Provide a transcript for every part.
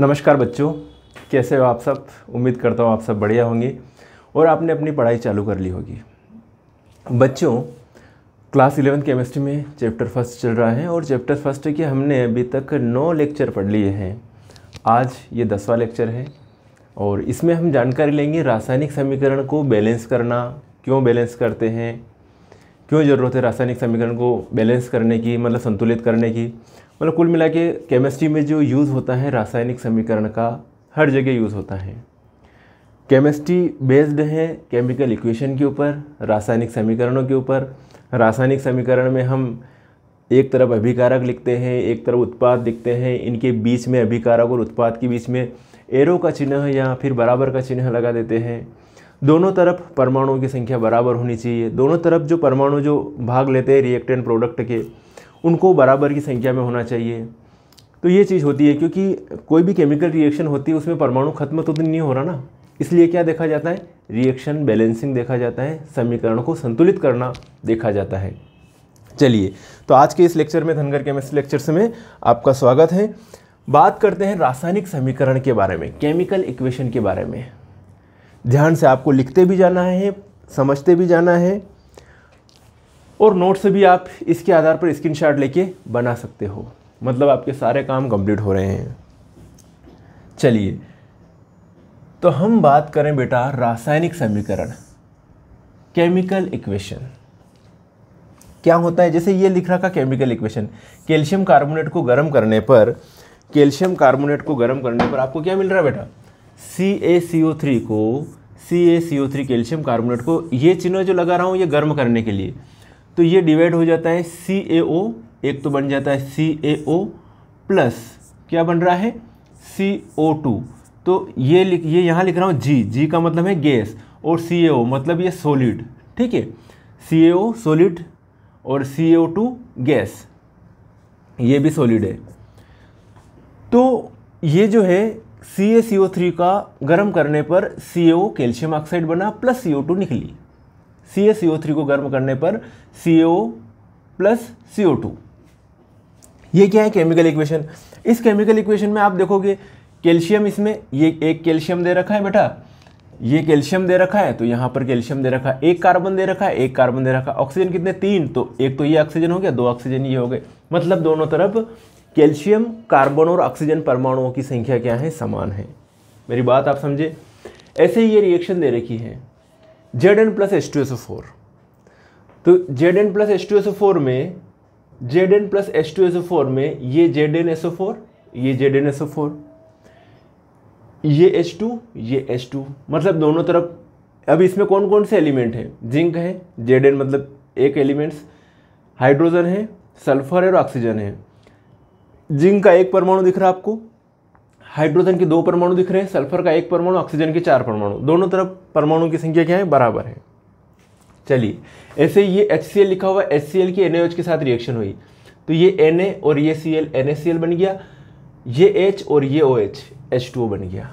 नमस्कार बच्चों कैसे हो आप सब उम्मीद करता हूँ आप सब बढ़िया होंगे और आपने अपनी पढ़ाई चालू कर ली होगी बच्चों क्लास इलेवन केमिस्ट्री में चैप्टर फर्स्ट चल रहा है और चैप्टर फर्स्ट के हमने अभी तक नौ लेक्चर पढ़ लिए हैं आज ये दसवां लेक्चर है और इसमें हम जानकारी लेंगे रासायनिक समीकरण को बैलेंस करना क्यों बैलेंस करते हैं क्यों ज़रूरत है रासायनिक समीकरण को बैलेंस करने की मतलब संतुलित करने की मतलब कुल मिला के केमिस्ट्री में जो यूज़ होता है रासायनिक समीकरण का हर जगह यूज़ होता है केमिस्ट्री बेस्ड है केमिकल इक्वेशन के ऊपर रासायनिक समीकरणों के ऊपर रासायनिक समीकरण में हम एक तरफ अभिकारक लिखते हैं एक तरफ उत्पाद लिखते हैं इनके बीच में अभिकारक और उत्पाद के बीच में एरो का चिन्ह या फिर बराबर का चिन्ह लगा देते हैं दोनों तरफ परमाणुओं की संख्या बराबर होनी चाहिए दोनों तरफ जो परमाणु जो भाग लेते हैं रिएक्टेंट प्रोडक्ट के उनको बराबर की संख्या में होना चाहिए तो ये चीज़ होती है क्योंकि कोई भी केमिकल रिएक्शन होती है उसमें परमाणु खत्म तो नहीं हो रहा ना इसलिए क्या देखा जाता है रिएक्शन बैलेंसिंग देखा जाता है समीकरण को संतुलित करना देखा जाता है चलिए तो आज के इस लेक्चर में धनगर केमिस्ट्री लेक्चर में आपका स्वागत है बात करते हैं रासायनिक समीकरण के बारे में केमिकल इक्वेशन के बारे में ध्यान से आपको लिखते भी जाना है समझते भी जाना है और नोट्स भी आप इसके आधार पर स्क्रीनशॉट लेके बना सकते हो मतलब आपके सारे काम कंप्लीट हो रहे हैं चलिए तो हम बात करें बेटा रासायनिक समीकरण केमिकल इक्वेशन क्या होता है जैसे ये लिख रखा था केमिकल इक्वेशन कैल्शियम कार्बोनेट को गर्म करने पर कैल्शियम कार्बोनेट को गर्म करने पर आपको क्या मिल रहा है बेटा सी ए सी ओ थ्री को C A C O three calcium carbonate को ये चिन्ह जो लगा रहा हूँ ये गर्म करने के लिए तो ये डिवाइड हो जाता है सी ए ओ एक तो बन जाता है सी ए ओ प्लस क्या बन रहा है सी ओ टू तो ये लिख ये यहाँ लिख रहा हूँ जी जी का मतलब है गैस और सी ए ओ मतलब ये सोलिड ठीक है सी ए ओ सोलिड और सी ओ टू गैस ये भी सोलिड है तो ये जो है C A C O three का गर्म करने पर सी ओ कैल्शियम ऑक्साइड बना प्लस सी ओ टू निकली C A C O three को गर्म करने पर C O plus C O two ये क्या है केमिकल इक्वेशन इस केमिकल इक्वेशन में आप देखोगे कैल्शियम इसमें ये एक कैल्शियम दे रखा है बेटा ये कैल्शियम दे रखा है तो यहाँ पर कैल्शियम दे रखा है एक कार्बन दे रखा है एक कार्बन दे रखा है ऑक्सीजन कितने तीन तो एक तो ये ऑक्सीजन हो गया दो ऑक्सीजन ये हो गए मतलब दोनों तरफ कैल्शियम कार्बन और ऑक्सीजन परमाणुओं की संख्या क्या है समान है मेरी बात आप समझे ऐसे ही ये रिएक्शन दे रखी है Z N plus H two S O four तो Z N plus H two S O four में Z N plus H two S O four में ये Z N S O four ये Z N S O four ये H two ये H two मतलब दोनों तरफ अब इसमें कौन कौन से एलिमेंट हैं जिंक है जेड एन मतलब एक एलिमेंट्स हाइड्रोजन है सल्फर है और ऑक्सीजन है जिंक का एक परमाणु दिख रहा है आपको हाइड्रोजन के दो परमाणु दिख रहे हैं सल्फर का एक परमाणु ऑक्सीजन के चार परमाणु दोनों तरफ परमाणु की संख्या क्या है बराबर है चलिए ऐसे ये एच लिखा हुआ एच सी की एन के साथ रिएक्शन हुई तो ये एन और ये सी एल एन बन गया ये एच और ये ओ एच एच टू बन गया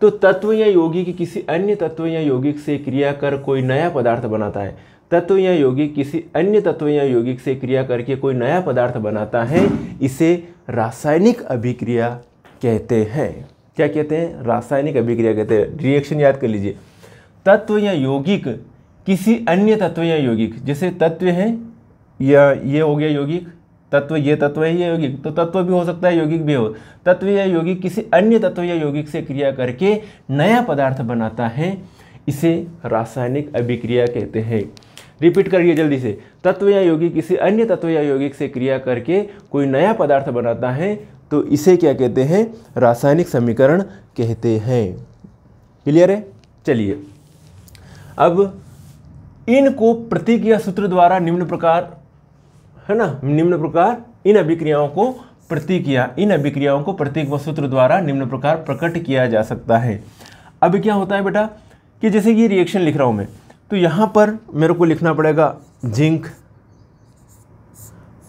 तो तत्व या योगी किसी अन्य तत्व या यौगिक से क्रिया कर कोई नया पदार्थ बनाता है तत्व या यौगिक किसी अन्य तत्व या यौगिक से क्रिया करके कोई नया पदार्थ बनाता है इसे रासायनिक अभिक्रिया कहते हैं क्या कहते हैं रासायनिक अभिक्रिया कहते हैं रिएक्शन याद कर लीजिए तत्व या यौगिक किसी अन्य तत्व या यौगिक जैसे तत्व है या ये हो गया यौगिक तत्व ये तत्व है ये यौगिक तो तत्व भी हो सकता है यौगिक भी हो तत्व या यौगिक किसी अन्य तत्व या यौगिक से क्रिया करके नया पदार्थ बनाता है इसे रासायनिक अभिक्रिया कहते हैं रिपीट करिए जल्दी से तत्व या यौगिक किसी अन्य तत्व या यौगिक से क्रिया करके कोई नया पदार्थ बनाता है तो इसे क्या कहते हैं रासायनिक समीकरण कहते हैं क्लियर है चलिए अब इनको प्रतीक या सूत्र द्वारा निम्न प्रकार है ना निम्न प्रकार इन अभिक्रियाओं को प्रतीक या इन अभिक्रियाओं को प्रतीक व सूत्र द्वारा निम्न प्रकार प्रकट किया जा सकता है अब क्या होता है बेटा कि जैसे ये रिएक्शन लिख रहा हूँ मैं तो यहाँ पर मेरे को लिखना पड़ेगा zinc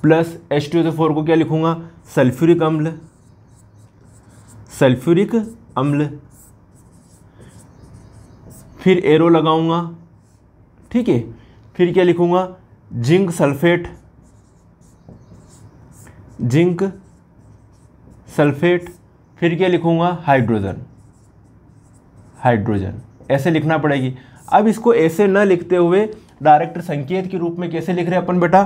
plus H two four को क्या लिखूँगा सल्फ्यूरिक अम्ल सल्फ्यूरिक अम्ल फिर एरो लगाऊंगा ठीक है फिर क्या लिखूंगा जिंक सल्फेट जिंक सल्फेट फिर क्या लिखूंगा हाइड्रोजन हाइड्रोजन ऐसे लिखना पड़ेगी अब इसको ऐसे न लिखते हुए डायरेक्ट संकेत के रूप में कैसे लिख रहे हैं अपन बेटा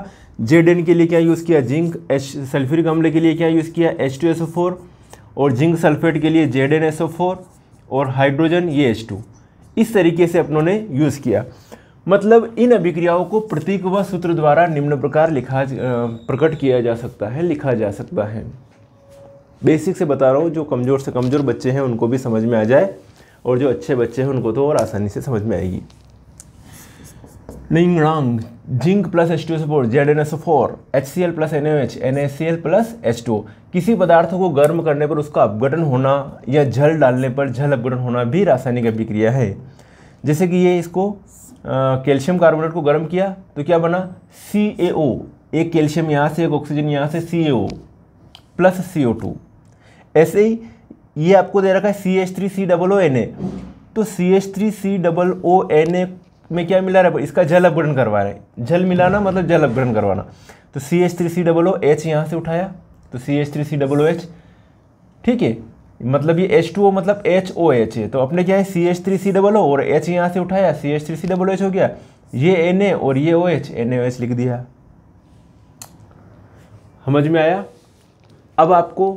जेड एन के लिए क्या यूज़ किया जिंक एच सल्फ्यूरिक अम्ल के लिए क्या यूज़ किया H two S O four और जिंक सल्फेट के लिए Z N S O four और हाइड्रोजन ये एच टू इस तरीके से अपनों ने यूज़ किया मतलब इन अभिक्रियाओं को प्रतीक व सूत्र द्वारा निम्न प्रकार लिखा प्रकट किया जा सकता है लिखा जा सकता है बेसिक से बता रहा हूँ जो कमज़ोर से कमज़ोर बच्चे हैं उनको भी समझ में आ जाए और जो अच्छे बच्चे हैं उनको तो और आसानी से समझ में आएगी लिंग रंग zinc plus H two four Z N S four H C L plus N O H N S C L plus H two किसी पदार्थ को गर्म करने पर उसका अपघटन होना या जल डालने पर जल अपघटन होना भी रासायनिक अभिक्रिया है जैसे कि ये इसको कैल्शियम कार्बोनेट को गर्म किया तो क्या बना सी ए ओ एक कैल्शियम यहाँ से एक ऑक्सीजन यहाँ से सी ए O plus C O to ऐसे ही ये आपको दे रखा है C H three C double O N A तो C H three C double O N A में क्या मिला रहा है इसका जल अपग्रहण करवा रहे हैं जल मिलाना मतलब जल अपग्रहण करवाना तो C H three C double O H यहाँ से उठाया तो C H three C double O H ठीक है मतलब ये एच टू ओ मतलब एच ओ एच है तो अपने क्या है C H three C double O और एच यहाँ से उठाया C H three C double O H हो गया ये एन ए और ये O H N A O H लिख दिया समझ में आया अब आपको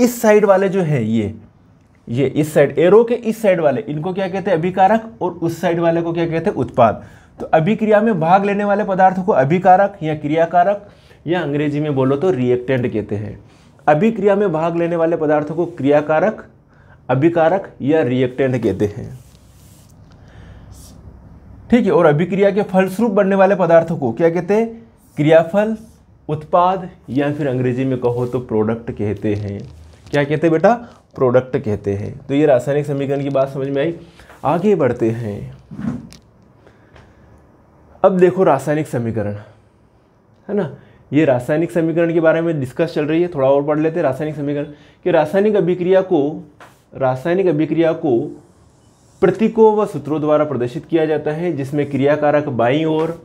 इस साइड वाले जो है ये ये इस साइड एरो के इस साइड वाले इनको क्या कहते हैं अभिकारक और उस साइड वाले को क्या कहते हैं उत्पाद तो अभिक्रिया में भाग लेने वाले पदार्थों को अभिकारक या क्रियाकारक या अंग्रेजी में बोलो तो रिएक्टेंट कहते हैं अभिक्रिया में भाग लेने वाले पदार्थों को क्रियाकारक अभिकारक या रिएक्टेंट कहते हैं ठीक है और अभिक्रिया के फलस्वरूप बनने वाले पदार्थों को क्या कहते हैं क्रियाफल उत्पाद या फिर अंग्रेजी में कहो तो प्रोडक्ट कहते हैं क्या कहते हैं बेटा प्रोडक्ट कहते हैं तो ये रासायनिक समीकरण की बात समझ में आई आगे बढ़ते हैं अब देखो रासायनिक समीकरण है ना ये रासायनिक समीकरण के बारे में डिस्कस चल रही है थोड़ा और पढ़ लेते हैं रासायनिक समीकरण कि रासायनिक अभिक्रिया को रासायनिक अभिक्रिया को प्रतीकों व सूत्रों द्वारा प्रदर्शित किया जाता है जिसमें क्रियाकारक बाई ओर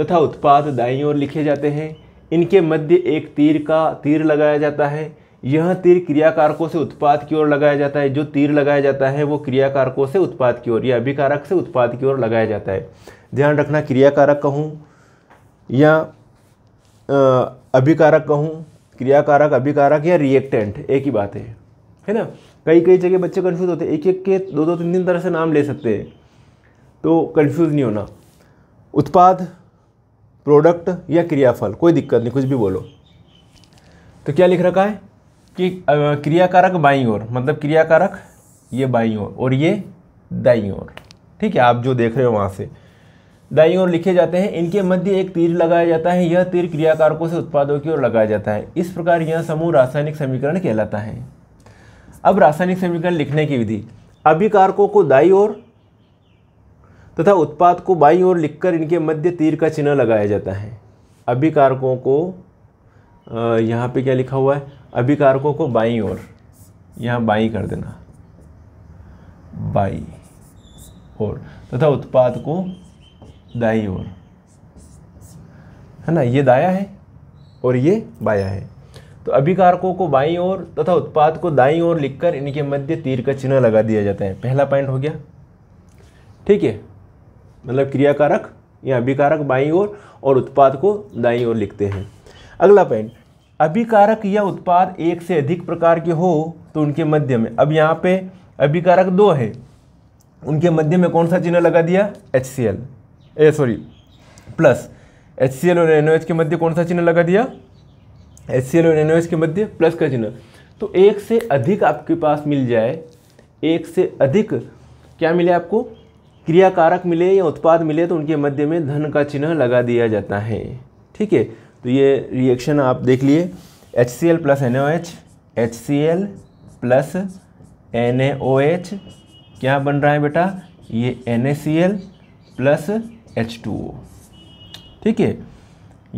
तथा उत्पाद दाई ओर लिखे जाते हैं इनके मध्य एक तीर का तीर लगाया जाता है यह तीर क्रियाकारकों से उत्पाद की ओर लगाया जाता है जो तीर लगाया जाता है वो क्रियाकारकों से उत्पाद की ओर या अभिकारक से उत्पाद की ओर लगाया जाता है ध्यान रखना क्रियाकारक कहूँ या अभिकारक कहूँ क्रियाकारक अभिकारक या रिएक्टेंट एक ही बात है है ना कई कई जगह बच्चे कन्फ्यूज़ होते हैं एक एक के दो दो तीन तीन तरह से नाम ले सकते हैं तो कन्फ्यूज़ नहीं होना उत्पाद प्रोडक्ट या क्रियाफल कोई दिक्कत नहीं कुछ भी बोलो तो क्या लिख रखा है कि क्रियाकारक बाई और मतलब क्रियाकारक ये बाई और और ये दाई और ठीक है आप जो देख रहे हो वहाँ से दाई और लिखे जाते हैं इनके मध्य एक तीर लगाया जाता है यह तीर क्रियाकारकों से उत्पादों की ओर लगाया जाता है इस प्रकार यह समूह रासायनिक समीकरण कहलाता है अब रासायनिक समीकरण लिखने की विधि अभिकारकों को दाई और तथा उत्पाद को बाई और लिखकर इनके मध्य तीर का चिन्ह लगाया जाता है अभिकारकों को यहाँ पे क्या लिखा हुआ है अभिकारकों को बाई और यहाँ बाई कर देना बाई और तथा उत्पाद को दाई और है ना ये दाया है और ये बाया है तो अभिकारकों को बाई और तथा उत्पाद को दाई और लिखकर इनके मध्य तीर का चिन्ह लगा दिया जाता है पहला पॉइंट हो गया ठीक है मतलब क्रियाकारक या अभिकारक बाई और, और उत्पाद को दाई और लिखते हैं अगला पॉइंट अभिकारक या उत्पाद एक से अधिक प्रकार के हो तो उनके मध्य में अब यहाँ पे अभिकारक दो है उनके मध्य में कौन सा चिन्ह लगा दिया H C L A sorry plus H C L और एन ओ एच के मध्य कौन सा चिन्ह लगा दिया एच सी एल और एन ओ एच के मध्य प्लस का चिन्ह तो एक से अधिक आपके पास मिल जाए एक से अधिक क्या मिले आपको क्रियाकारक मिले या उत्पाद मिले तो उनके मध्य में धन का चिन्ह लगा दिया जाता है ठीक है तो ये रिएक्शन आप देख लिए H C L plus N O H H C L plus N A O H क्या बन रहा है बेटा ये N A C L plus H two O ठीक है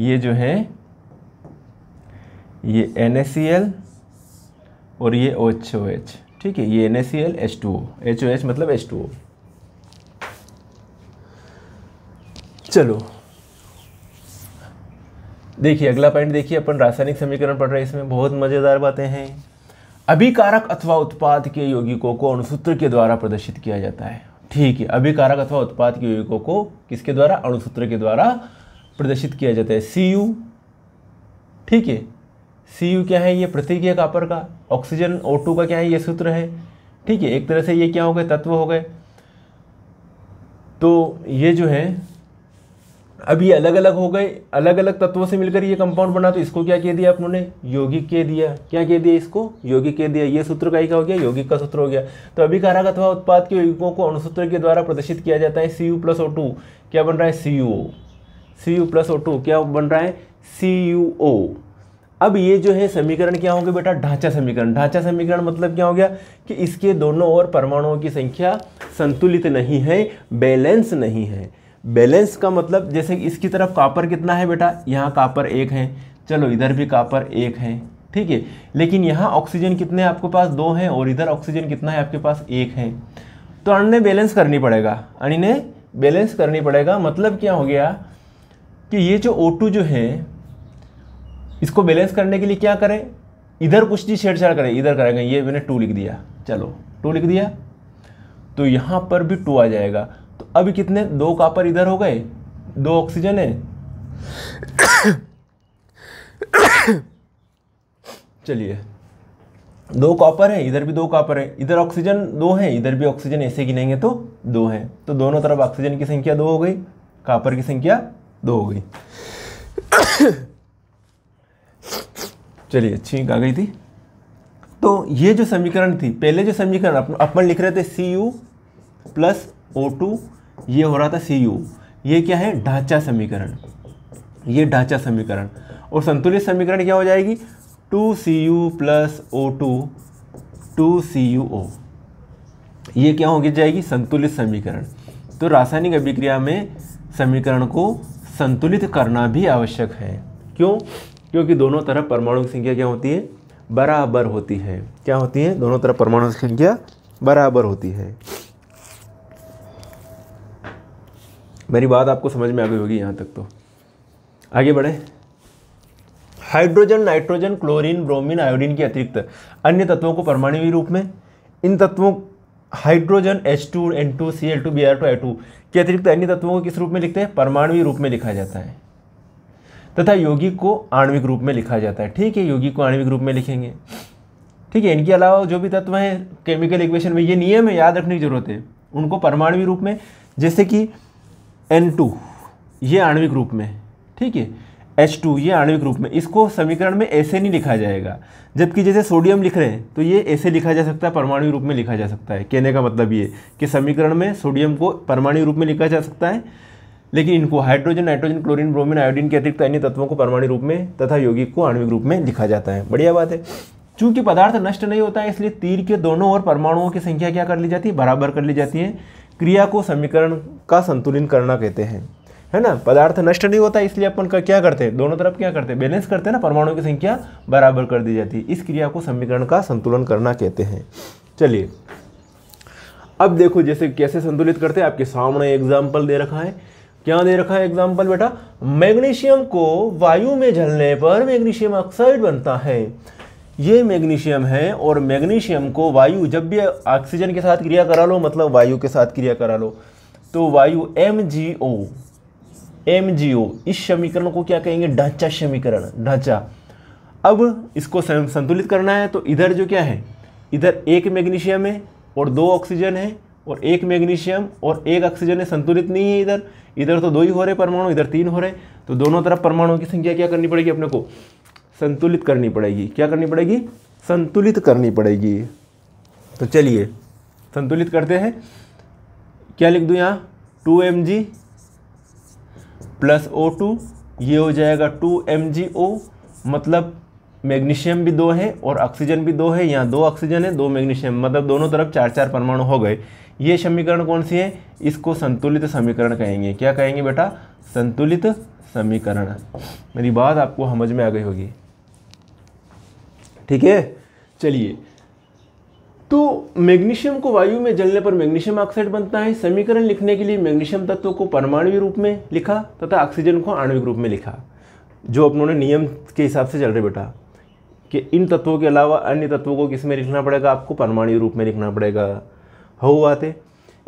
ये जो है ये एन ए सी एल और ये ओ एच ओ एच ठीक है ये N A C L H two O H O H मतलब एच टू ओ चलो देखिए अगला पॉइंट देखिए अपन रासायनिक समीकरण पढ़ रहे हैं इसमें बहुत मज़ेदार बातें हैं अभिकारक अथवा उत्पाद के यौगिकों को अणुसूत्र के द्वारा प्रदर्शित किया जाता है ठीक है अभिकारक अथवा उत्पाद के यौगिकों को किसके द्वारा अणुसूत्र के द्वारा प्रदर्शित किया जाता है सी यू ठीक है सी यू क्या है ये प्रतीक है कापर का ऑक्सीजन ओ टू का क्या है ये सूत्र है ठीक है एक तरह से ये क्या हो गए तत्व हो गए तो ये जो है अब ये अलग अलग हो गए अलग अलग तत्वों से मिलकर ये कंपाउंड बना तो इसको क्या कह दिया आप उन्होंने यौगिक कह दिया क्या कह दिया इसको यौगिक कह दिया ये सूत्र का ही का हो गया यौगिक का सूत्र हो गया तो अभिकारक अथवा उत्पाद के यौगिकों को अणुसूत्र के द्वारा प्रदर्शित किया जाता है C U plus O two क्या बन रहा है C U O C U plus O two क्या बन रहा है सी यू ओ अब ये जो है समीकरण क्या होंगे बेटा ढांचा समीकरण ढांचा समीकरण मतलब क्या हो गया कि इसके दोनों ओर परमाणुओं की संख्या संतुलित नहीं है बैलेंस नहीं है बैलेंस का मतलब जैसे इसकी तरफ कापर कितना है बेटा यहाँ कापर एक है चलो इधर भी कापर एक है ठीक है लेकिन यहाँ ऑक्सीजन कितने आपके पास दो हैं और इधर ऑक्सीजन कितना है आपके पास एक है तो अणने बैलेंस करनी पड़ेगा अन्य ने बैलेंस करनी पड़ेगा मतलब क्या हो गया कि ये जो ओ जो है इसको बैलेंस करने के लिए क्या करें इधर कुछ चीज़ छेड़छाड़ करें इधर करेंगे ये मैंने टू लिख दिया चलो टू लिख दिया तो यहाँ पर भी टू आ जाएगा अभी कितने दो कापर इधर हो गए दो ऑक्सीजन है चलिए दो कॉपर है इधर भी दो कॉपर है इधर ऑक्सीजन दो है इधर भी ऑक्सीजन ऐसे गिनेंगे तो दो है तो दोनों तरफ ऑक्सीजन की संख्या दो हो गई कॉपर की संख्या दो हो गई चलिए छींक आ गई थी तो ये जो समीकरण थी पहले जो समीकरण अपन लिख रहे थे C U plus O two ये हो रहा था सी यू ये क्या है ढांचा समीकरण ये ढांचा समीकरण और संतुलित समीकरण क्या हो जाएगी two C U plus O two two C U O ये क्या होगी जाएगी संतुलित समीकरण तो रासायनिक अभिक्रिया में समीकरण को संतुलित करना भी आवश्यक है क्यों क्योंकि दोनों तरफ परमाणु की संख्या क्या होती है बराबर होती है क्या होती है दोनों तरफ परमाणु की संख्या बराबर होती है मेरी बात आपको समझ में आ गई होगी यहाँ तक तो आगे बढ़ें hydrogen nitrogen chlorine bromine iodine के अतिरिक्त अन्य तत्वों को परमाणु रूप में इन तत्वों hydrogen H two N two C L two B R two I two के अतिरिक्त अन्य तत्वों को किस रूप में लिखते हैं परमाणु रूप में लिखा जाता है तथा यौगिक को आणविक रूप में लिखा जाता है ठीक है यौगिक को आणविक रूप में लिखेंगे ठीक है इनके अलावा जो भी तत्व हैं केमिकल इक्वेशन में ये नियम है याद रखने की जरूरत है उनको परमाणु रूप में जैसे कि एन टू ये आणविक रूप में ठीक है एच टू ये आणविक रूप में इसको समीकरण में ऐसे नहीं लिखा जाएगा जबकि जैसे सोडियम लिख रहे हैं तो ये ऐसे लिखा जा सकता है परमाणु रूप में लिखा जा सकता है कहने का मतलब ये कि समीकरण में सोडियम को परमाणु रूप में लिखा जा सकता है लेकिन इनको hydrogen nitrogen chlorine bromine iodine के अतिरिक्त अन्य तत्वों को परमाणु रूप में तथा यौगिक को आणविक रूप में लिखा जाता है बढ़िया बात है चूंकि पदार्थ नष्ट नहीं होता है इसलिए तीर के दोनों ओर परमाणुओं की संख्या क्या कर ली जाती है बराबर कर ली जाती है क्रिया को समीकरण का संतुलन करना कहते हैं है ना पदार्थ नष्ट नहीं होता इसलिए अपन का क्या करते हैं दोनों तरफ क्या करते हैं बैलेंस करते हैं ना परमाणु की संख्या बराबर कर दी जाती है इस क्रिया को समीकरण का संतुलन करना कहते हैं चलिए अब देखो जैसे कैसे संतुलित करते हैं आपके सामने एग्जाम्पल दे रखा है क्या दे रखा है एग्जाम्पल बेटा मैग्नीशियम को वायु में जलने पर मैग्नीशियम ऑक्साइड बनता है ये मैग्नीशियम है और मैग्नीशियम को वायु जब भी ऑक्सीजन के साथ क्रिया करा लो मतलब वायु के साथ क्रिया करा लो तो वायु M G O M G ओ इस समीकरण को क्या कहेंगे ढांचा समीकरण ढांचा अब इसको संतुलित करना है तो इधर जो क्या है इधर एक मैग्नीशियम है और दो ऑक्सीजन है और एक मैग्नीशियम और एक ऑक्सीजन है संतुलित नहीं है इधर इधर तो दो ही हो रहे परमाणु इधर तीन हो रहे तो दोनों तरफ परमाणुओं की संख्या क्या करनी पड़ेगी अपने को संतुलित करनी पड़ेगी क्या करनी पड़ेगी संतुलित करनी पड़ेगी तो चलिए संतुलित करते हैं क्या लिख दूँ यहाँ two M G plus O two ये हो जाएगा टू एम जी ओ मतलब मैग्नीशियम भी दो है और ऑक्सीजन भी दो है यहाँ दो ऑक्सीजन है दो मैग्नीशियम मतलब दोनों तरफ चार चार परमाणु हो गए ये समीकरण कौन सी है इसको संतुलित समीकरण कहेंगे क्या कहेंगे बेटा संतुलित समीकरण मेरी बात आपको समझ में आ गई होगी ठीक है चलिए तो मैग्नीशियम को वायु में जलने पर मैग्नीशियम ऑक्साइड बनता है समीकरण लिखने के लिए मैग्नीशियम तत्व को परमाणु रूप में लिखा तथा ऑक्सीजन को आणविक रूप में लिखा जो अपनों ने नियम के हिसाब से चल रहे बेटा कि इन तत्वों के अलावा अन्य तत्वों को किस में लिखना पड़ेगा आपको परमाणु रूप में लिखना पड़ेगा हो है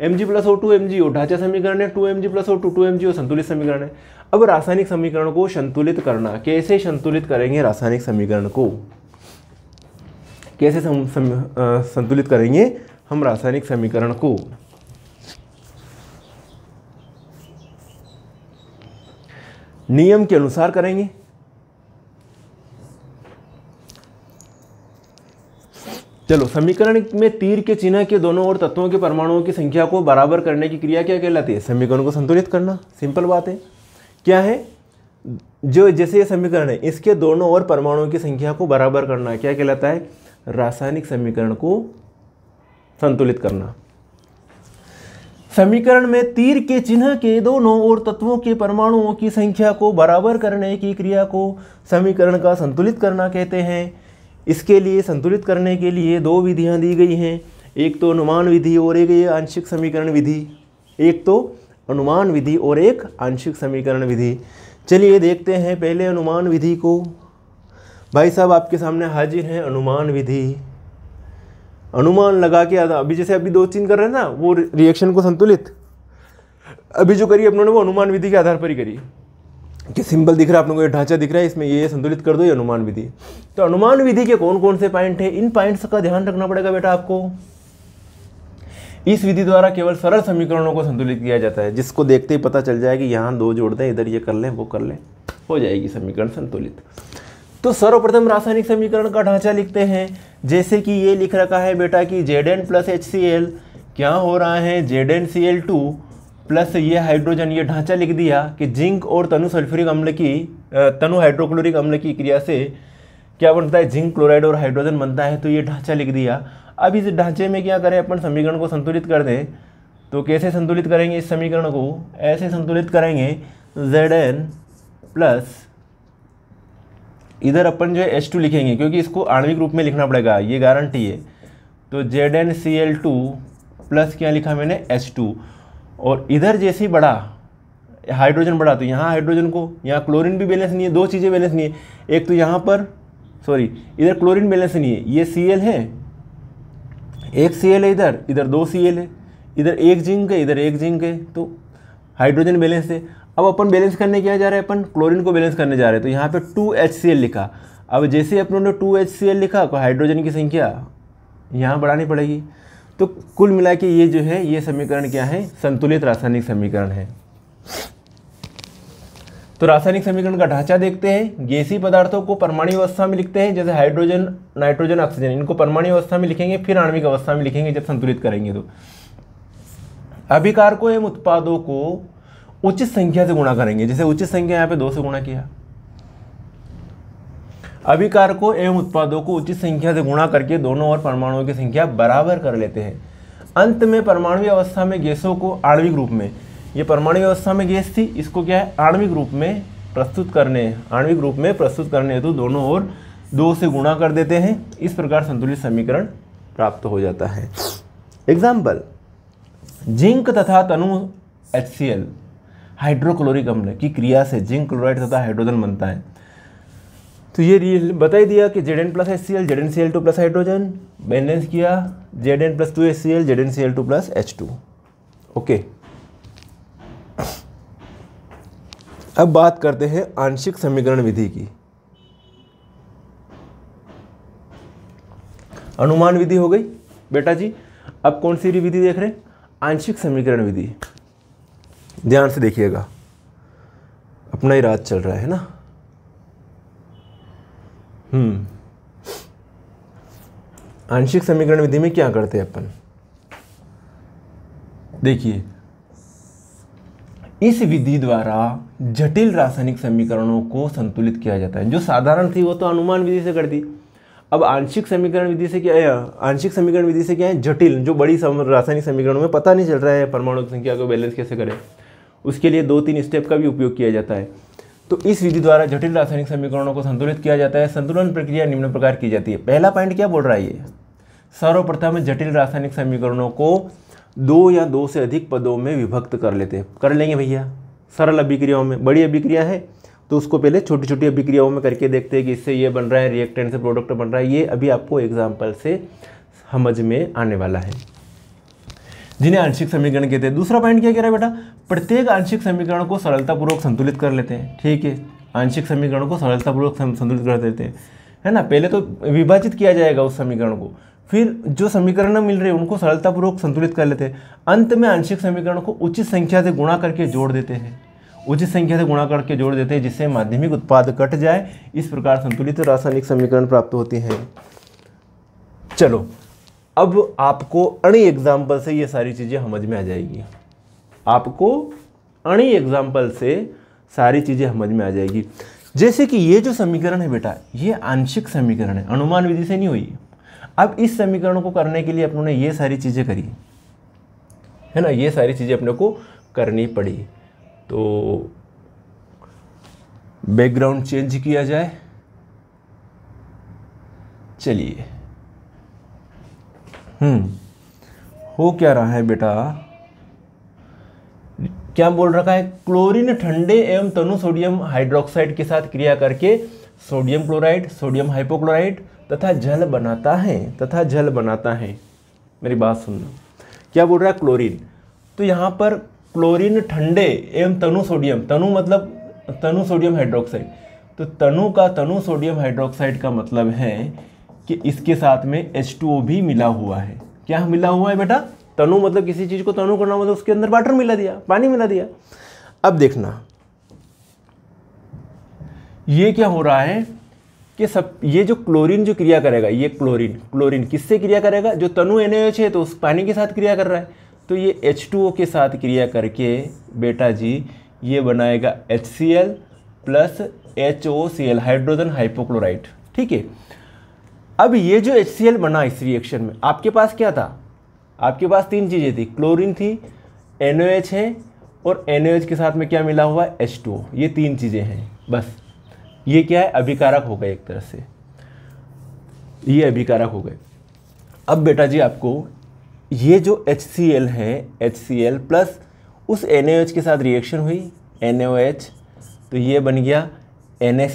M G plus O two M G O ढांचा समीकरण है two M G plus O two two M G O संतुलित समीकरण है अब रासायनिक समीकरण को संतुलित करना कैसे संतुलित करेंगे रासायनिक समीकरण को कैसे सम, सम, आ, संतुलित करेंगे हम रासायनिक समीकरण को नियम के अनुसार करेंगे चलो समीकरण में तीर के चिन्ह के दोनों ओर तत्वों के परमाणुओं की संख्या को बराबर करने की क्रिया क्या कहलाती है समीकरण को संतुलित करना सिंपल बात है क्या है जो जैसे ये समीकरण है इसके दोनों ओर परमाणुओं की संख्या को बराबर करना क्या कहलाता है रासायनिक समीकरण को संतुलित करना समीकरण में तीर के चिन्ह के दोनों ओर तत्वों के परमाणुओं की संख्या को बराबर करने की क्रिया को समीकरण का संतुलित करना कहते हैं इसके लिए संतुलित करने के लिए दो विधियां दी गई हैं एक तो अनुमान विधि और एक ये आंशिक समीकरण विधि एक तो अनुमान विधि और एक आंशिक समीकरण विधि चलिए देखते हैं पहले अनुमान विधि को भाई साहब आपके सामने हाजिर हैं अनुमान विधि अनुमान लगा के अभी जैसे अभी दो तीन कर रहे हैं ना वो रिएक्शन को संतुलित अभी जो करी अपनों ने वो अनुमान विधि के आधार पर ही करी कि सिंबल दिख रहा है आप लोगों को ये ढांचा दिख रहा है इसमें ये संतुलित कर दो ये अनुमान विधि तो अनुमान विधि के कौन कौन से पॉइंट है इन पॉइंट्स का ध्यान रखना पड़ेगा बेटा आपको इस विधि द्वारा केवल सरल समीकरणों को संतुलित किया जाता है जिसको देखते ही पता चल जाए कि यहाँ दो जोड़ दें इधर ये कर लें वो कर लें हो जाएगी समीकरण संतुलित तो सर्वप्रथम रासायनिक समीकरण का ढांचा लिखते हैं जैसे कि ये लिख रखा है बेटा कि Z N plus H C L क्या हो रहा है Z N C L two plus ये हाइड्रोजन ये ढांचा लिख दिया कि जिंक और तनु सल्फ्यूरिक अम्ल की तनु हाइड्रोक्लोरिक अम्ल की क्रिया से क्या बनता है जिंक क्लोराइड और हाइड्रोजन बनता है तो ये ढांचा लिख दिया अब इस ढांचे में क्या करें अपन समीकरण को संतुलित कर दें तो कैसे संतुलित करेंगे इस समीकरण को ऐसे संतुलित करेंगे जेड एन प्लस इधर अपन जो है एच टू लिखेंगे क्योंकि इसको आणविक रूप में लिखना पड़ेगा ये गारंटी है तो Z N C L two plus क्या लिखा मैंने एच टू और इधर जैसे ही बढ़ा हाइड्रोजन बढ़ा तो यहाँ हाइड्रोजन को यहाँ क्लोरीन भी बैलेंस नहीं है दो चीज़ें बैलेंस नहीं है एक तो यहाँ पर सॉरी इधर क्लोरीन बैलेंस नहीं है ये सी एल है एक सी एल है इधर इधर दो सी एल है इधर एक जिंक है इधर एक जिंक है तो हाइड्रोजन बैलेंस है अब अपन बैलेंस करने क्या जा रहे हैं अपन क्लोरीन को बैलेंस करने जा रहे हैं तो यहाँ पे टू एच सी एल लिखा अब जैसे अपनों ने टू एच सी एल लिखा तो हाइड्रोजन की संख्या यहाँ बढ़ानी पड़ेगी तो कुल मिला के ये जो है ये समीकरण क्या है संतुलित रासायनिक समीकरण है तो रासायनिक समीकरण का ढांचा देखते हैं गैसी पदार्थों को परमाणु अवस्था में लिखते हैं जैसे हाइड्रोजन नाइट्रोजन ऑक्सीजन इनको परमाणु अवस्था में लिखेंगे फिर आणविक अवस्था में लिखेंगे जब संतुलित करेंगे तो अभिकारकों एवं उत्पादों को उचित संख्या से गुणा करेंगे जैसे उचित संख्या यहाँ पे दो से गुणा किया अभिकारकों एवं उत्पादों को उचित संख्या से गुणा करके दोनों और परमाणुओं की संख्या बराबर कर लेते हैं अंत में परमाणु अवस्था में गैसों को आणविक रूप में ये परमाणु अवस्था में गैस थी इसको क्या है आणविक रूप में प्रस्तुत करने आणविक रूप में प्रस्तुत करने हेतु दोनों ओर दो से गुणा कर देते हैं इस प्रकार संतुलित समीकरण प्राप्त हो जाता है एग्जाम्पल जिंक तथा तनु एच हाइड्रोक्लोरिक अम्ल की क्रिया से जिंक क्लोराइड तथा हाइड्रोजन बनता है तो ये बता ही दिया कि Z N plus H C L Z N C L two plus hydrogen balance किया Z N plus two H C L Z N C L two plus H two okay अब बात करते हैं आंशिक समीकरण विधि की अनुमान विधि हो गई बेटा जी अब कौन सी विधि देख रहे हैं आंशिक समीकरण विधि ध्यान से देखिएगा अपना ही राज चल रहा है ना हम्म आंशिक समीकरण विधि में क्या करते हैं अपन देखिए इस विधि द्वारा जटिल रासायनिक समीकरणों को संतुलित किया जाता है जो साधारण थी वो तो अनुमान विधि से कर दी अब आंशिक समीकरण विधि से क्या है आंशिक समीकरण विधि से क्या है जटिल जो बड़ी रासायनिक समीकरणों में पता नहीं चल रहा है परमाणु की संख्या को बैलेंस कैसे करें उसके लिए दो तीन स्टेप का भी उपयोग किया जाता है तो इस विधि द्वारा जटिल रासायनिक समीकरणों को संतुलित किया जाता है संतुलन प्रक्रिया निम्न प्रकार की जाती है पहला पॉइंट क्या बोल रहा है ये सर्वप्रथम जटिल रासायनिक समीकरणों को दो या दो से अधिक पदों में विभक्त कर लेते हैं कर लेंगे भैया सरल अभिक्रियाओं में बड़ी अभिक्रिया है तो उसको पहले छोटी छोटी अभिक्रियाओं में करके देखते हैं कि इससे ये बन रहा है रिएक्टेंट से प्रोडक्ट बन रहा है ये अभी आपको एग्जाम्पल से समझ में आने वाला है जिन्हें आंशिक समीकरण कहते हैं दूसरा पॉइंट क्या कह रहा है बेटा प्रत्येक आंशिक समीकरण को सरलतापूर्वक संतुलित कर लेते हैं ठीक है आंशिक समीकरण को सरलतापूर्वक संतुलित कर देते हैं है ना पहले तो विभाजित किया जाएगा उस समीकरण को फिर जो समीकरण मिल रहे हैं उनको सरलतापूर्वक संतुलित कर लेते हैं अंत में आंशिक समीकरण को उचित संख्या से गुणा करके जोड़ देते हैं उचित संख्या से गुणा करके जोड़ देते हैं जिससे माध्यमिक उत्पाद कट जाए इस प्रकार संतुलित रासायनिक समीकरण प्राप्त होते हैं चलो अब आपको अणी एग्जाम्पल से ये सारी चीज़ें समझ में आ जाएगी आपको अणी एग्जाम्पल से सारी चीज़ें समझ में आ जाएगी जैसे कि ये जो समीकरण है बेटा ये आंशिक समीकरण है अनुमान विधि से नहीं हुई अब इस समीकरण को करने के लिए अपनों ने ये सारी चीज़ें करी है ना ये सारी चीज़ें अपने को करनी पड़ी तो बैकग्राउंड चेंज किया जाए चलिए हम्म। हो क्या रहा है बेटा क्या बोल रखा है क्लोरीन ठंडे एवं तनु सोडियम हाइड्रोक्साइड के साथ क्रिया करके सोडियम क्लोराइड सोडियम हाइपोक्लोराइड तथा जल बनाता है तथा जल बनाता है मेरी बात सुनना क्या बोल रहा है क्लोरीन तो यहाँ पर क्लोरीन ठंडे एवं तनु सोडियम तनु मतलब तनु सोडियम हाइड्रोक्साइड तो तनु का तनु सोडियम हाइड्रोक्साइड का मतलब है कि इसके साथ में एच भी मिला हुआ है क्या मिला हुआ है बेटा तनु मतलब किसी चीज़ को तनु करना मतलब उसके अंदर वाटर मिला दिया पानी मिला दिया अब देखना ये क्या हो रहा है कि सब ये जो क्लोरीन जो क्रिया करेगा ये क्लोरीन क्लोरीन किससे क्रिया करेगा जो तनु एन है तो उस पानी के साथ क्रिया कर रहा है तो ये ओ के साथ क्रिया करके बेटा जी ये बनाएगा L plus L hydrogen hypochloride ठीक है अब ये जो एच बना इस रिएक्शन में आपके पास क्या था आपके पास तीन चीज़ें थी क्लोरीन थी एन है और एन के साथ में क्या मिला हुआ है एच ये तीन चीज़ें हैं बस ये क्या है अभिकारक हो गए एक तरह से ये अभिकारक हो गए अब बेटा जी आपको ये जो एच है एच प्लस उस एन के साथ रिएक्शन हुई एन तो ये बन गया एन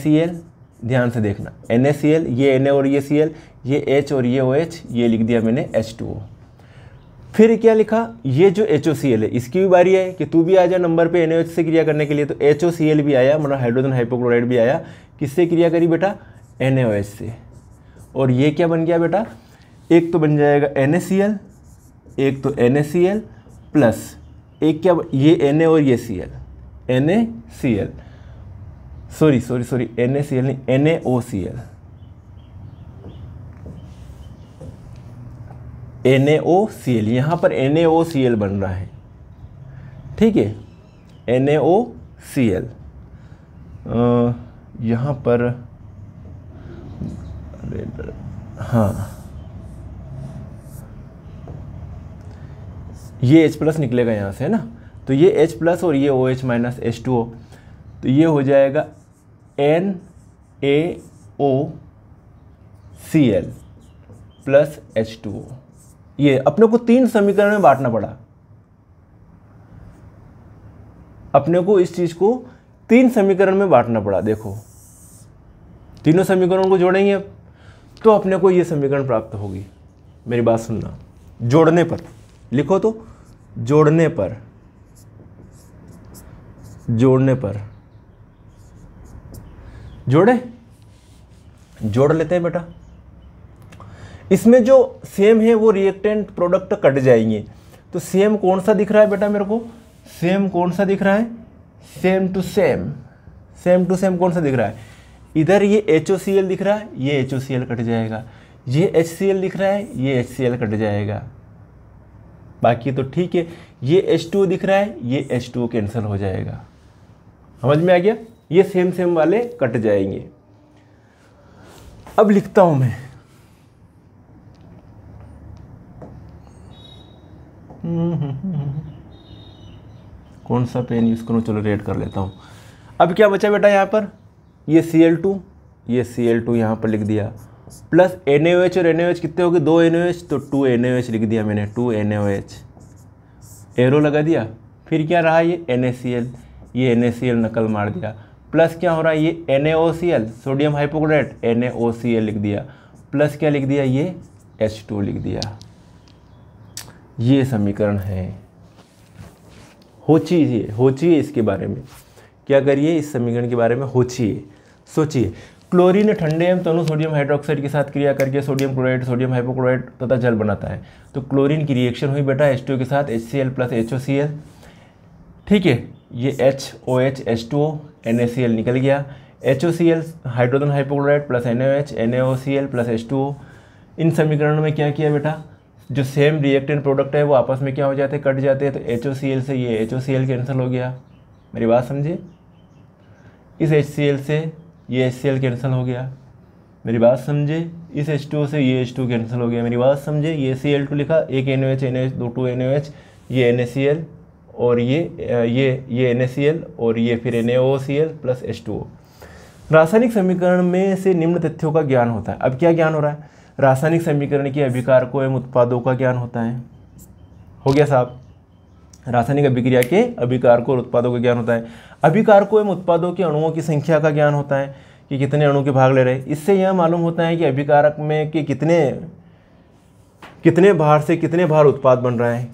ध्यान से देखना एन ये एन और ये सी ये एच और ये ओ एच ये लिख दिया मैंने एच टू ओ फिर क्या लिखा ये जो एच है इसकी भी बारी है कि तू भी आ जा नंबर पे एन से क्रिया करने के लिए तो एच भी आया मतलब हाइड्रोजन हाइपोक्लोराइड भी आया किससे क्रिया करी बेटा एन से और ये क्या बन गया बेटा एक तो बन जाएगा एन एक तो एन प्लस एक क्या ये एन और ये C L N A C L sorry sorry sorry N A C L नहीं N A O C L N A O C L यहाँ पर N A O C L बन रहा है ठीक है N A O C L यहाँ पर हाँ ये H प्लस निकलेगा यहाँ से है ना तो ये H प्लस और ये OH minus H two O तो ये हो जाएगा N A O C L plus H two O ये अपने को तीन समीकरण में बांटना पड़ा अपने को इस चीज़ को तीन समीकरण में बांटना पड़ा देखो तीनों समीकरणों को जोड़ेंगे अब तो अपने को ये समीकरण प्राप्त होगी मेरी बात सुनना जोड़ने पर लिखो तो जोड़ने पर जोड़ने पर जोड़े जोड़ लेते हैं बेटा इसमें जो सेम है वो रिएक्टेंट प्रोडक्ट कट जाएंगे तो सेम कौन सा दिख रहा है बेटा मेरे को सेम कौन सा दिख रहा है same to same same to same कौन सा दिख रहा है इधर ये एच दिख रहा है ये एच कट जाएगा ये एच दिख रहा है ये एच कट जाएगा बाकी तो ठीक है ये H2O दिख रहा है ये H2O कैंसिल हो जाएगा समझ में आ गया ये सेम सेम वाले कट जाएंगे अब लिखता हूं मैं कौन सा पेन यूज़ करूं चलो रेड कर लेता हूं अब क्या बचा बेटा यहां पर ये सी एल टू ये सी एल टू यहां पर लिख दिया प्लस एन और एन एच कितने हो गए दो एन एच तो टू एन एच लिख दिया मैंने टू एन एच एरो लगा दिया फिर क्या रहा ये एन ये एन नकल मार दिया प्लस क्या हो रहा है ये एन सोडियम हाइपोक्लोराइट एन लिख दिया प्लस क्या लिख दिया ये एच टू लिख दिया ये समीकरण है होचिए होचिए इसके बारे में क्या करिए इस समीकरण के बारे में होचिए सोचिए क्लोरीन ठंडे एवं तनु सोडियम हाइड्रोक्साइड के साथ क्रिया करके सोडियम क्लोराइड सोडियम हाइपोक्लोराइड तथा जल बनाता है तो क्लोरीन की रिएक्शन हुई बेटा एच के साथ H C L plus H O C L ठीक है ये H O H H two O N A C L निकल गया H O C L hydrogen hypochloride plus N O H N A O C L plus H two O इन समीकरणों में क्या किया बेटा जो सेम रिएक्टेंट प्रोडक्ट है वो आपस में क्या हो जाते हैं कट जाते हैं तो एच ओ सी एल से ये H O C L cancel हो गया मेरी बात समझे इस एच सी एल से ये एच सी एल कैंसिल हो गया मेरी बात समझे इस एच टू ओ से ये एच टू कैंसिल हो गया मेरी बात समझे ये सी एल टू लिखा एक N O H N H दो टू एन ओ एच ये एन ए सी एल और ये ये ये एन और ये फिर एन प्लस एच रासायनिक समीकरण में से निम्न तथ्यों का ज्ञान होता है अब क्या ज्ञान हो रहा है रासायनिक समीकरण के अभिकारकों एवं उत्पादों का ज्ञान होता है हो गया साहब रासायनिक अभिक्रिया के अभिकारकों और उत्पादों का ज्ञान होता है अभिकारकों एवं उत्पादों के अणुओं की संख्या का ज्ञान होता है कि कितने अणु के भाग ले रहे हैं इससे यह मालूम होता है कि अभिकारक में कि कितने कितने भार से कितने भार उत्पाद बन रहा है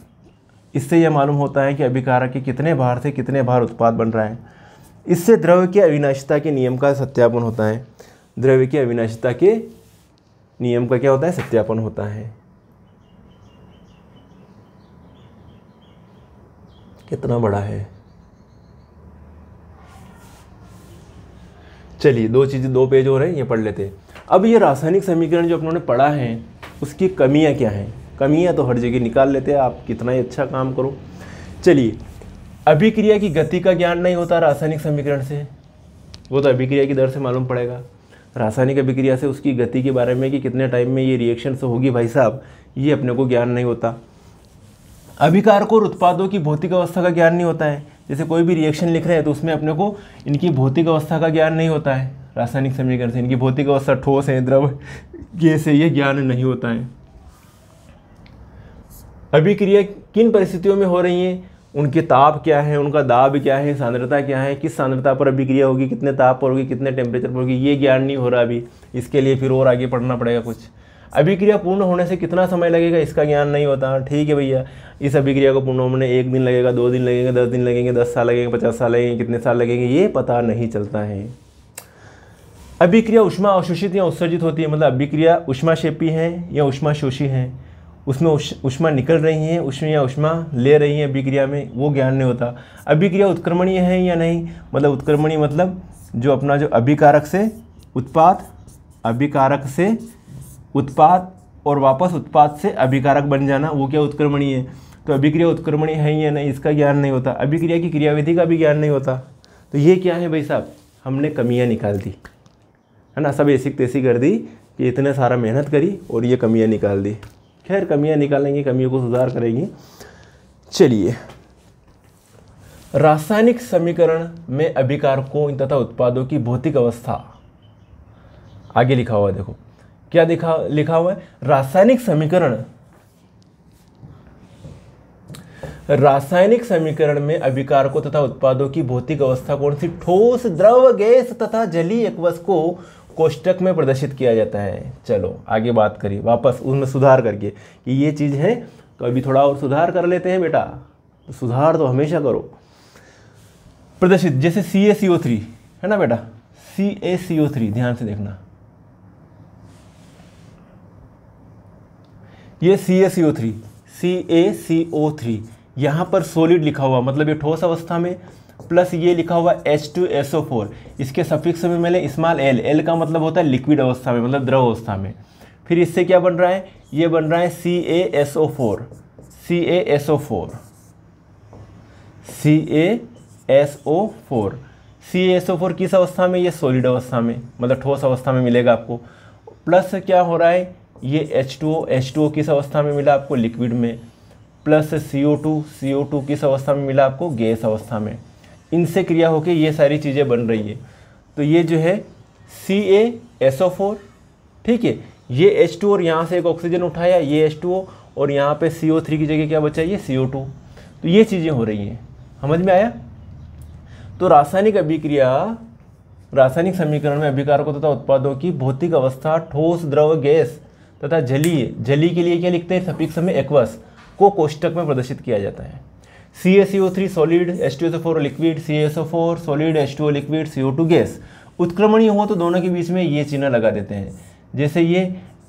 इससे यह मालूम होता है कि अभिकारक के कितने भार से कितने भार उत्पाद बन रहा है इससे द्रव्य की अविनाशिता के नियम का सत्यापन होता है द्रव्य की अविनाशिता के नियम का क्या होता है सत्यापन होता है कितना बड़ा है चलिए दो चीज़ें दो पेज हो रहे हैं ये पढ़ लेते हैं अब ये रासायनिक समीकरण जो अपनों ने पढ़ा है उसकी कमियां क्या हैं कमियाँ तो हर जगह निकाल लेते हैं आप कितना ही अच्छा काम करो चलिए अभिक्रिया की गति का ज्ञान नहीं होता रासायनिक समीकरण से वो तो अभिक्रिया की दर से मालूम पड़ेगा रासायनिक अभिक्रिया से उसकी गति के बारे में कि कितने टाइम में ये रिएक्शन से तो होगी भाई साहब ये अपने को ज्ञान नहीं होता अभिकारकों और उत्पादों की भौतिक अवस्था का ज्ञान नहीं होता है जैसे कोई भी रिएक्शन लिख रहे हैं तो उसमें अपने को इनकी भौतिक अवस्था का ज्ञान नहीं होता है रासायनिक समीकरण से इनकी भौतिक अवस्था ठोस है द्रव गैस है ये ज्ञान नहीं होता है अभिक्रिया किन परिस्थितियों में हो रही है उनके ताप क्या है उनका दाब क्या है सांद्रता क्या है किस सांद्रता पर अभिक्रिया होगी कितने ताप पर होगी कितने टेम्परेचर पर होगी ये ज्ञान नहीं हो रहा अभी इसके लिए फिर और आगे पढ़ना पड़ेगा कुछ अभिक्रिया पूर्ण होने से कितना समय लगेगा इसका ज्ञान नहीं होता ठीक है भैया इस अभिक्रिया को पूर्ण होने एक दिन लगेगा दो दिन लगेगा दस दिन लगेंगे दस साल लगेंगे पचास साल लगेंगे कितने साल लगेंगे ये पता नहीं चलता है अभिक्रिया उष्मा अवशोषित या उत्सर्जित होती है मतलब अभिक्रिया शेपी है या शोषी है उसमें उष्मा निकल रही हैं उष्मा या उष्मा ले रही हैं अभिक्रिया में वो ज्ञान नहीं होता अभिक्रिया उत्क्रमणीय है या नहीं मतलब उत्क्रमणीय मतलब जो अपना जो अभिकारक से उत्पाद अभिकारक से उत्पाद और वापस उत्पाद से अभिकारक बन जाना वो क्या उत्क्रमणीय है तो अभिक्रिया उत्क्रमणीय है या नहीं इसका ज्ञान नहीं होता अभिक्रिया की क्रियाविधि का भी ज्ञान नहीं होता तो ये क्या है भाई साहब हमने कमियाँ निकाल दी है ना सब ऐसी तैसी कर दी कि इतने सारा मेहनत करी और ये कमियाँ निकाल दी खैर कमियाँ निकालेंगी कमियों को सुधार करेंगी चलिए रासायनिक समीकरण में अभिकारकों तथा उत्पादों की भौतिक अवस्था आगे लिखा हुआ है देखो क्या दिखा लिखा हुआ है रासायनिक समीकरण रासायनिक समीकरण में अभिकारकों तथा उत्पादों की भौतिक अवस्था कौन सी ठोस द्रव गैस तथा जलीय एक को कोष्टक में प्रदर्शित किया जाता है चलो आगे बात करिए वापस उसमें सुधार करके कि ये चीज़ है तो अभी थोड़ा और सुधार कर लेते हैं बेटा तो सुधार तो हमेशा करो प्रदर्शित जैसे सी ए सी ओ थ्री है ना बेटा सी ए सी ओ थ्री ध्यान से देखना ये सी A C O three C A C O three यहाँ पर सोलिड लिखा हुआ मतलब ये ठोस अवस्था में प्लस ये लिखा हुआ H two S O four इसके सफिक्स में मैंने स्मॉल एल एल का मतलब होता है लिक्विड अवस्था में मतलब द्रव अवस्था में फिर इससे क्या बन रहा है ये बन रहा है C A S O four C A S O four C A S O four C S O four किस अवस्था में ये सॉलिड अवस्था में मतलब ठोस अवस्था में मिलेगा आपको प्लस क्या हो रहा है ये H two O H two O किस अवस्था में मिला आपको लिक्विड में plus C O two C O two किस अवस्था में मिला आपको गैस अवस्था में इनसे क्रिया होकर ये सारी चीज़ें बन रही है तो ये जो है C A S O four ठीक है ये एच टू और यहाँ से एक ऑक्सीजन उठाया ये एच टू ओ और यहाँ पे सी ओ थ्री की जगह क्या बचा ये सी ओ टू तो ये चीज़ें हो रही हैं समझ में आया तो रासायनिक अभिक्रिया रासायनिक समीकरण में अभिकारकों तथा उत्पादों की भौतिक अवस्था ठोस द्रव गैस तथा जलीय जली के लिए क्या लिखते हैं सपीक्ष में एक्वस को कोष्टक में प्रदर्शित किया जाता है C S O three solid S T S O four liquid C S O four solid S two O liquid C O two gas उत्क्रमणीय हो तो दोनों के बीच में ये चिन्ह लगा देते हैं जैसे ये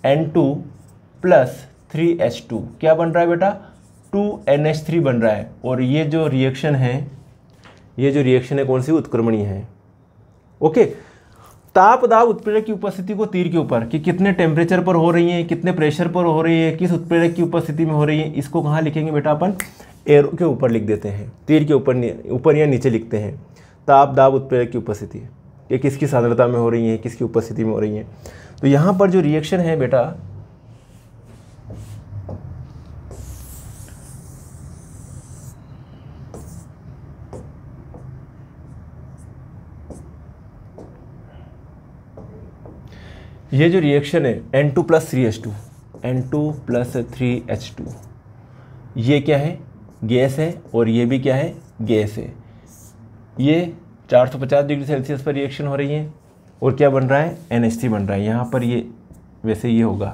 N two plus three H two क्या बन रहा है बेटा टू एन एच थ्री बन रहा है और ये जो रिएक्शन है ये जो रिएक्शन है कौन सी उत्क्रमणीय है ओके ताप दाब उत्प्रेरक की उपस्थिति को तीर के ऊपर कि कितने टेम्परेचर पर हो रही है कितने प्रेशर पर हो रही है किस उत्प्रेरक की उपस्थिति में हो रही है इसको कहाँ लिखेंगे बेटा अपन एरो के ऊपर लिख देते हैं तीर के ऊपर ऊपर या नीचे लिखते हैं ताप दाब उत्प्रेरक की उपस्थिति ये किसकी सांद्रता में हो रही है किसकी उपस्थिति में हो रही है तो यहाँ पर जो रिएक्शन है बेटा ये जो रिएक्शन है N two plus three H two N two plus three H two ये क्या है गैस है और ये भी क्या है गैस है ये 450 डिग्री सेल्सियस पर रिएक्शन हो रही है और क्या बन रहा है एन बन रहा है यहाँ पर ये वैसे ये होगा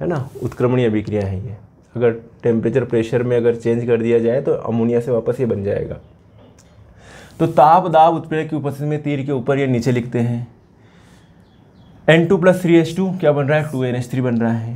है ना उत्क्रमणीय अभिक्रिया है ये अगर टेम्परेचर प्रेशर में अगर चेंज कर दिया जाए तो अमोनिया से वापस ये बन जाएगा तो ताप दाब उत्प्रेरक की उपस्थिति में तीर के ऊपर ये नीचे लिखते हैं N two plus three H two क्या बन रहा है टू एन एच थ्री बन रहा है